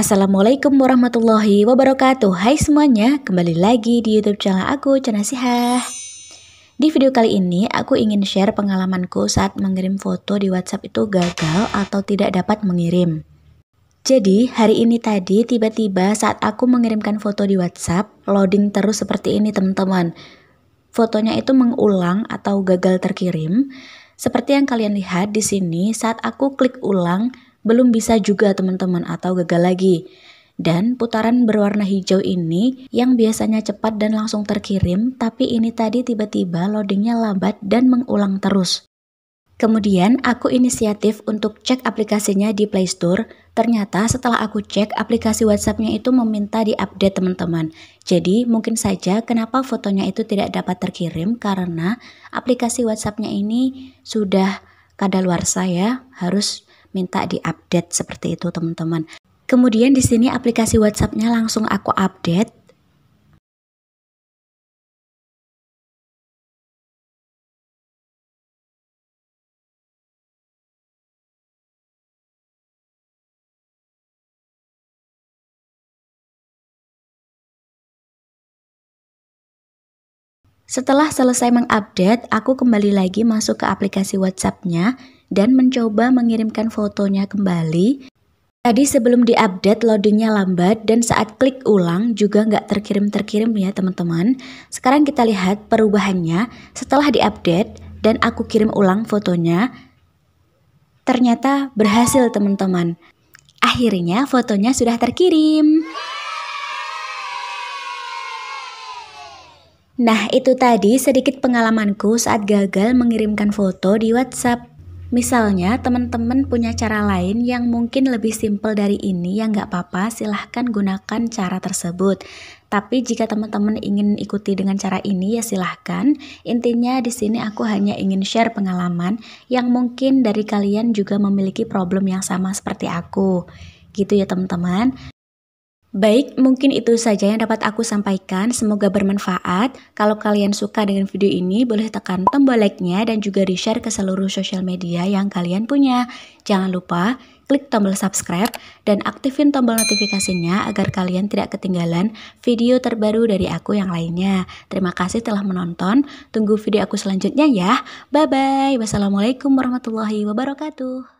Assalamualaikum warahmatullahi wabarakatuh Hai semuanya, kembali lagi di youtube channel aku, Sihah Di video kali ini, aku ingin share pengalamanku saat mengirim foto di whatsapp itu gagal atau tidak dapat mengirim Jadi, hari ini tadi tiba-tiba saat aku mengirimkan foto di whatsapp Loading terus seperti ini teman-teman Fotonya itu mengulang atau gagal terkirim seperti yang kalian lihat di sini, saat aku klik ulang, belum bisa juga teman-teman atau gagal lagi. Dan putaran berwarna hijau ini yang biasanya cepat dan langsung terkirim, tapi ini tadi tiba-tiba loadingnya lambat dan mengulang terus. Kemudian aku inisiatif untuk cek aplikasinya di Play Store. Ternyata setelah aku cek aplikasi WhatsAppnya itu meminta diupdate teman-teman. Jadi mungkin saja kenapa fotonya itu tidak dapat terkirim karena aplikasi WhatsAppnya ini sudah kadaluarsa ya harus minta diupdate seperti itu teman-teman. Kemudian di sini aplikasi WhatsApp-nya langsung aku update Setelah selesai mengupdate, aku kembali lagi masuk ke aplikasi WhatsApp-nya dan mencoba mengirimkan fotonya kembali. Tadi sebelum diupdate loadingnya lambat dan saat klik ulang juga nggak terkirim-terkirim ya teman-teman. Sekarang kita lihat perubahannya setelah diupdate dan aku kirim ulang fotonya. Ternyata berhasil teman-teman. Akhirnya fotonya sudah terkirim. Nah, itu tadi sedikit pengalamanku saat gagal mengirimkan foto di WhatsApp. Misalnya, teman-teman punya cara lain yang mungkin lebih simpel dari ini yang nggak apa-apa, silahkan gunakan cara tersebut. Tapi jika teman-teman ingin ikuti dengan cara ini ya silahkan. Intinya di sini aku hanya ingin share pengalaman yang mungkin dari kalian juga memiliki problem yang sama seperti aku. Gitu ya teman-teman. Baik, mungkin itu saja yang dapat aku sampaikan. Semoga bermanfaat. Kalau kalian suka dengan video ini, boleh tekan tombol like-nya dan juga di-share ke seluruh sosial media yang kalian punya. Jangan lupa klik tombol subscribe dan aktifin tombol notifikasinya agar kalian tidak ketinggalan video terbaru dari aku yang lainnya. Terima kasih telah menonton. Tunggu video aku selanjutnya ya. Bye-bye. Wassalamualaikum warahmatullahi wabarakatuh.